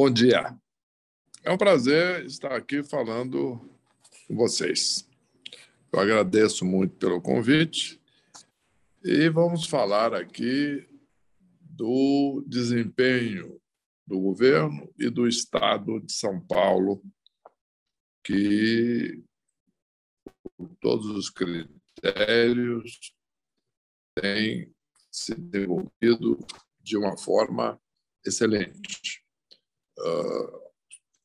Bom dia. É um prazer estar aqui falando com vocês. Eu agradeço muito pelo convite e vamos falar aqui do desempenho do governo e do Estado de São Paulo, que, por todos os critérios, tem se desenvolvido de uma forma excelente. Ah,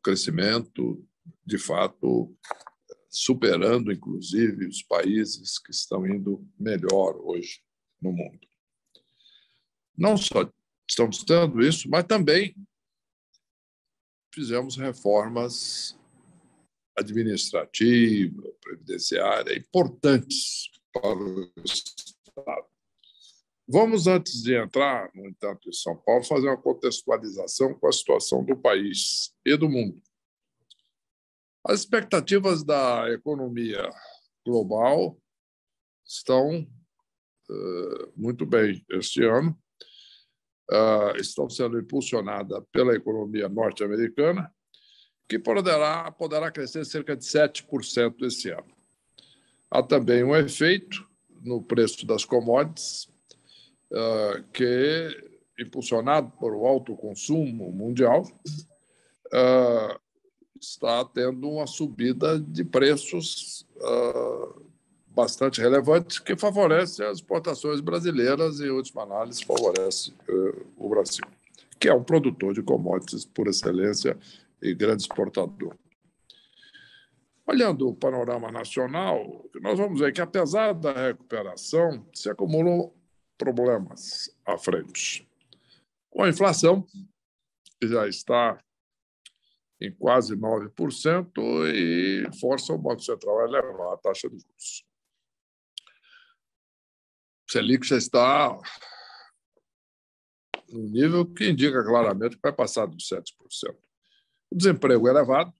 crescimento, de fato, superando, inclusive, os países que estão indo melhor hoje no mundo. Não só estamos dando isso, mas também fizemos reformas administrativa, previdenciária, importantes para o Estado. Vamos, antes de entrar no entanto em São Paulo, fazer uma contextualização com a situação do país e do mundo. As expectativas da economia global estão uh, muito bem este ano, uh, estão sendo impulsionadas pela economia norte-americana, que poderá, poderá crescer cerca de 7% esse ano. Há também um efeito no preço das commodities, ah, que, impulsionado pelo alto consumo mundial, ah, está tendo uma subida de preços ah, bastante relevante que favorece as exportações brasileiras e, em última análise, favorece eh, o Brasil, que é um produtor de commodities por excelência e grande exportador. Olhando o panorama nacional, nós vamos ver é que, apesar da recuperação, se acumulam problemas à frente. Com a inflação, que já está em quase 9%, e força o Banco Central a elevar a taxa de juros. O Selic já está no nível que indica claramente que vai passar dos 7%. O desemprego é elevado,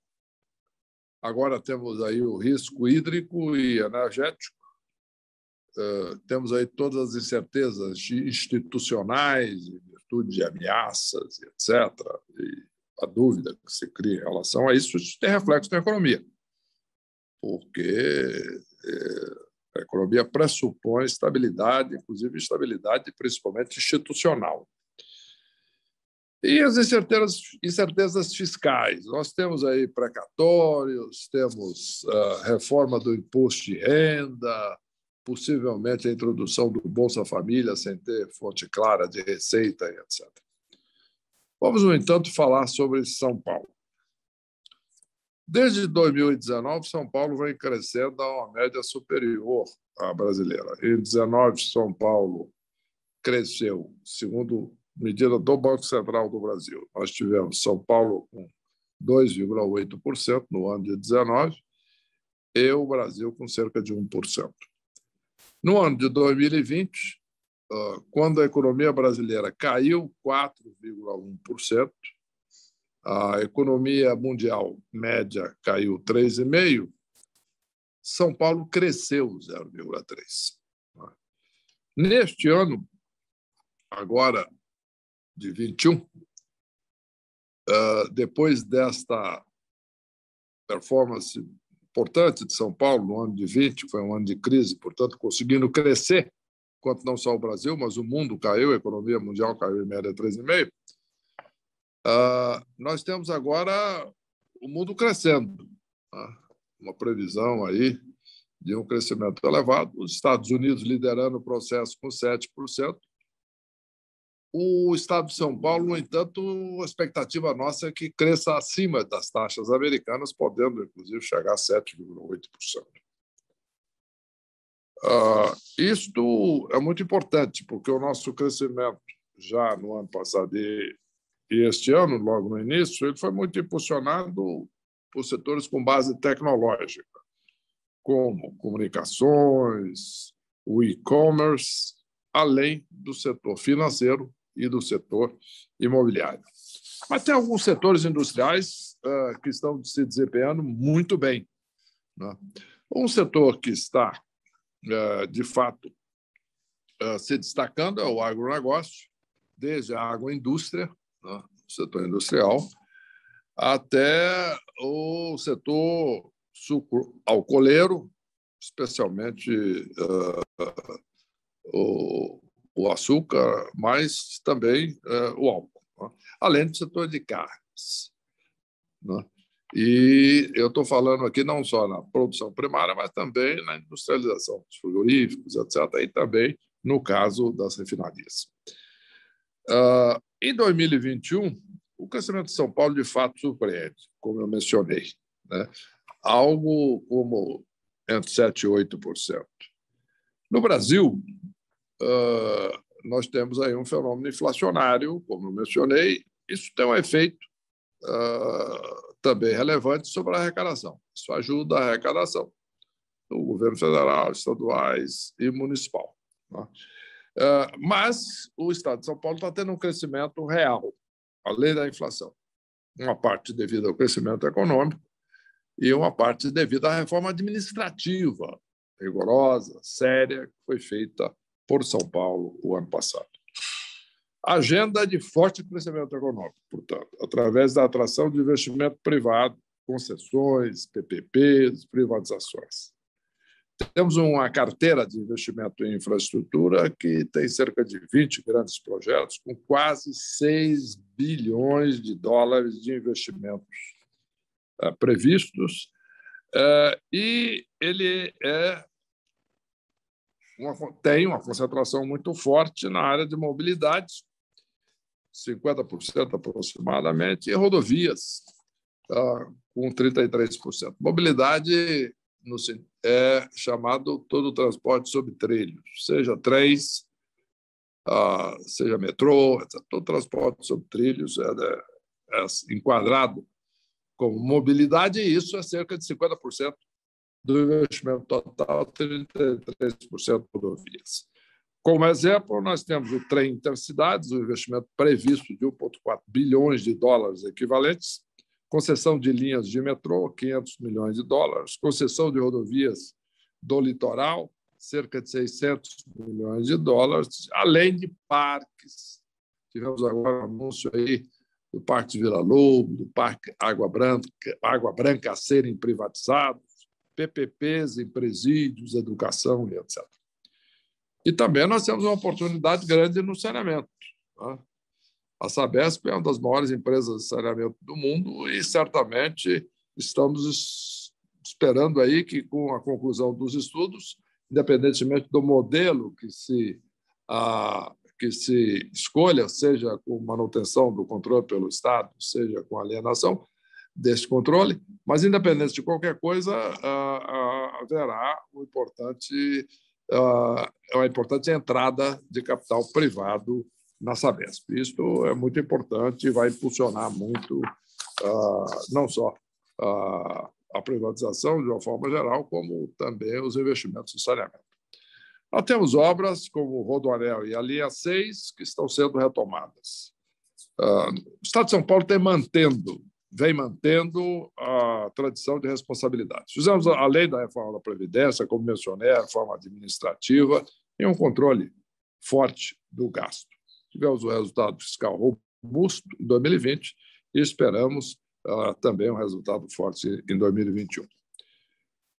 agora temos aí o risco hídrico e energético, eh, temos aí todas as incertezas institucionais, em virtude de ameaças, etc., e a dúvida que se cria em relação a isso, isso tem reflexo na economia, porque eh, a economia pressupõe estabilidade, inclusive estabilidade principalmente institucional. E as incertezas, incertezas fiscais. Nós temos aí precatórios, temos eh, reforma do imposto de renda, possivelmente a introdução do Bolsa Família sem ter fonte clara de receita e etc. Vamos, no entanto, falar sobre São Paulo. Desde 2019, São Paulo vem crescendo a uma média superior à brasileira. Em 19, São Paulo cresceu, segundo medida do Banco Central do Brasil. Nós tivemos São Paulo com 2,8% no ano de 19 e o Brasil com cerca de 1%. No ano de 2020, ah, quando a economia brasileira caiu 4,1%, a economia mundial média caiu 3,5%, São Paulo cresceu 0,3%. Neste ano, agora de 21, ah, depois desta performance importante de São Paulo no ano de 20, que foi um ano de crise, portanto, conseguindo crescer, quanto não só o Brasil, mas o mundo caiu, a economia mundial caiu em média 3,5%. Uh, ah, nós temos agora o mundo crescendo, tá? uma previsão aí de um crescimento elevado, os Estados Unidos liderando o processo com 7%, o Estado de São Paulo, no entanto, a expectativa nossa é que cresça acima das taxas americanas, podendo, inclusive, chegar a 7,8%. Uh, ah, isto é muito importante, porque o nosso crescimento já no ano passado e, e este ano, logo no início, ele foi muito impulsionado por setores com base tecnológica, como comunicações, o e-commerce, além do setor financeiro, e do setor imobiliário. Mas tem alguns setores industriais uh, que estão se desempenhando muito bem. Né? Um setor que está, uh, de fato, uh, se destacando é o agronegócio, desde a agroindústria, né? setor industrial, até o setor sucro alcooleiro, especialmente o o açúcar, mas também é, o álcool, né? além do setor de carnes. Né? E eu estou falando aqui não só na produção primária, mas também na industrialização dos frigoríficos, etc., e também no caso das refinarias. Uh, em 2021, o crescimento de São Paulo de fato surpreende, como eu mencionei, né? algo como entre 7% e 8%. No Brasil, ah, nós temos aí um fenômeno inflacionário, como eu mencionei, isso tem um efeito ah, também relevante sobre a arrecadação. Isso ajuda a arrecadação do governo federal, estaduais e municipal. Né? Ah, mas o Estado de São Paulo está tendo um crescimento real, além da inflação. Uma parte devido ao crescimento econômico e uma parte devido à reforma administrativa rigorosa, séria, que foi feita por São Paulo o ano passado. Agenda de forte crescimento econômico, portanto, através da atração de investimento privado, concessões, PPPs, privatizações. Temos uma carteira de investimento em infraestrutura que tem cerca de 20 grandes projetos, com quase 6 bilhões de dólares de investimentos eh, previstos, eh, e ele é uma, tem uma concentração muito forte na área de mobilidade, 50% aproximadamente, e rodovias, tá, com 33%. Mobilidade no, é chamado todo o transporte sob trilhos, seja trens, ah, seja metrô, etc. todo transporte sob trilhos é, é, é enquadrado como mobilidade, e isso é cerca de 50% do investimento total, 33% rodovias. Como exemplo, nós temos o trem Intercidades, o um investimento previsto de 1,4 bilhões de dólares equivalentes, concessão de linhas de metrô, 500 milhões de dólares, concessão de rodovias do litoral, cerca de 600 milhões de dólares, além de parques. Tivemos agora um anúncio aí do Parque de Vila Lobo, do Parque Água Branca, Água Branca a serem privatizados, PPPs em presídios, educação e etc. E também nós temos uma oportunidade grande no saneamento. Né? A Sabesp é uma das maiores empresas de saneamento do mundo e certamente estamos esperando aí que, com a conclusão dos estudos, independentemente do modelo que se, a, que se escolha, seja com manutenção do controle pelo Estado, seja com alienação, deste controle, mas independente de qualquer coisa, ah, ah, haverá um importante, uma ah, importante entrada de capital privado na Sabesp. Isto é muito importante e vai impulsionar muito, não só a privatização de uma forma geral, como também os investimentos no saneamento. Nós temos obras como o Rodoanel e a Linha 6 que estão sendo retomadas. o Estado de São Paulo tem mantendo vem mantendo a tradição de responsabilidade. Fizemos a lei da reforma da Previdência, como mencionei, a reforma administrativa e um controle forte do gasto. Tivemos um resultado fiscal robusto em 2020 e esperamos uh, também um resultado forte em 2021. Uh,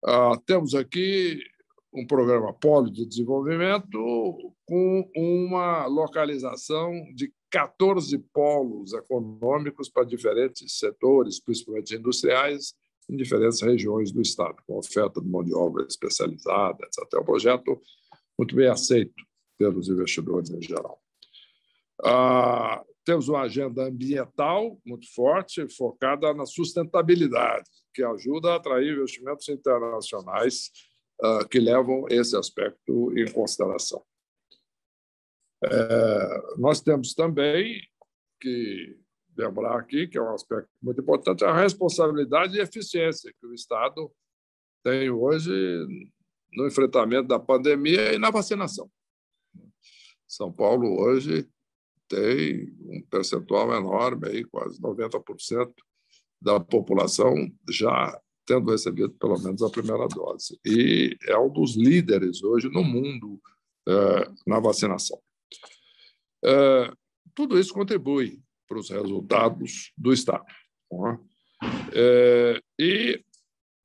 ah, temos aqui um programa polo de desenvolvimento com uma localização de 14 polos econômicos para diferentes setores, principalmente industriais, em diferentes regiões do Estado, com oferta de mão de obra especializada, etc. É um projeto muito bem aceito pelos investidores em geral. Ah, temos uma agenda ambiental muito forte, focada na sustentabilidade, que ajuda a atrair investimentos internacionais ah, que levam esse aspecto em consideração. É, nós temos também que lembrar aqui, que é um aspecto muito importante, a responsabilidade e eficiência que o Estado tem hoje no enfrentamento da pandemia e na vacinação. São Paulo hoje tem um percentual enorme, aí, quase 90% da população já tendo recebido pelo menos a primeira dose. E é um dos líderes hoje no mundo é, na vacinação tudo isso contribui para os resultados do Estado. É? É, e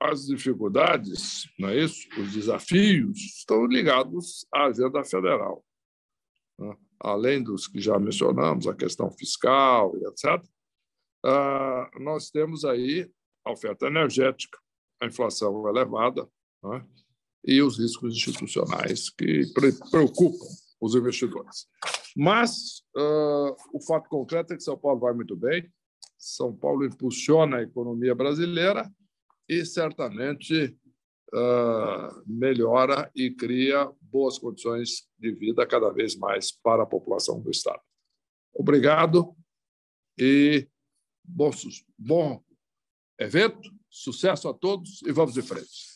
as dificuldades, não é isso? os desafios, estão ligados à agenda federal. É? Além dos que já mencionamos, a questão fiscal e etc., uh, ah, nós temos aí a oferta energética, a inflação elevada e os riscos institucionais que pre preocupam os investidores. Mas uh, o fato concreto é que São Paulo vai muito bem, São Paulo impulsiona a economia brasileira e certamente uh, melhora e cria boas condições de vida cada vez mais para a população do Estado. Obrigado e bom, bom evento, sucesso a todos e vamos em frente.